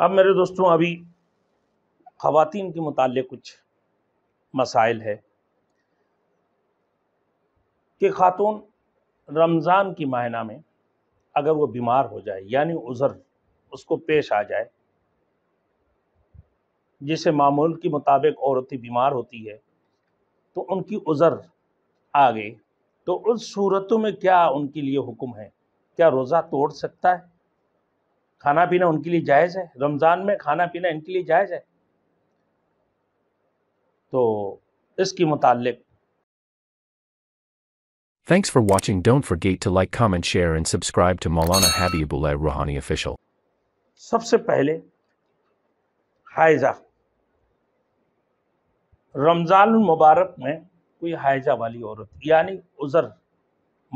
अब मेरे दोस्तों अभी ख़वान के मुतल कुछ मसाइल है कि ख़ातून रमज़ान की मायना में अगर वो बीमार हो जाए यानी उज़र उसको पेश आ जाए जिसे मामूल के मुताबिक औरतें बीमार होती है तो उनकी उज़र आ गई तो उस सूरतों में क्या उनके लिए हुक्म है क्या रोज़ा तोड़ सकता है खाना पीना उनके लिए जायज़ है रमज़ान में खाना पीना इनके लिए जायज़ है तो इसके मुतालिक Thanks for watching. Don't forget to like, comment, share and subscribe to Maulana Habibullah Rouhani Official. सबसे पहले हाइजा रमज़ान मुबारक में कोई हाइजा वाली औरत यानी उज़र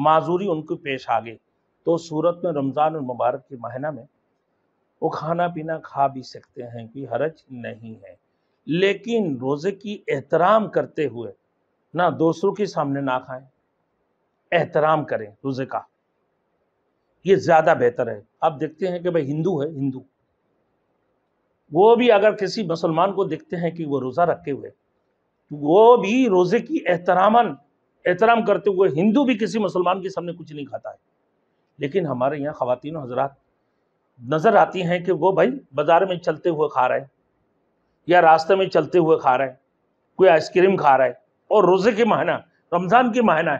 माजूरी उनको पेश आ गई तो सूरत में रमज़ान मुबारक के महीना में वो खाना पीना खा भी सकते हैं कोई हरज नहीं है लेकिन रोज़े की एहतराम करते हुए ना दूसरों के सामने ना खाएं एहतराम करें रोज़े का ये ज़्यादा बेहतर है आप देखते हैं कि भाई हिंदू है हिंदू वो भी अगर किसी मुसलमान को देखते हैं कि वो रोज़ा रखे हुए वो भी रोज़े की एहतरामन एहतराम करते हुए हिंदू भी किसी मुसलमान के सामने कुछ नहीं खाता है लेकिन हमारे यहाँ ख़वान हजरात नज़र आती हैं कि वो भाई बाज़ार में चलते हुए खा रहे हैं या रास्ते में चलते हुए खा रहे हैं कोई आइसक्रीम खा रहा है और रोज़े की माहना रमज़ान की महना है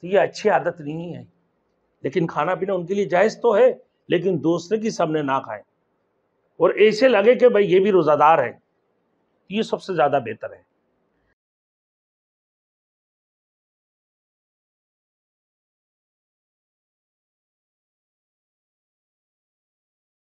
तो ये अच्छी आदत नहीं है लेकिन खाना पीना उनके लिए जायज़ तो है लेकिन दूसरे की सामने ना खाएं और ऐसे लगे कि भाई ये भी रोज़ादार है ये सबसे ज़्यादा बेहतर है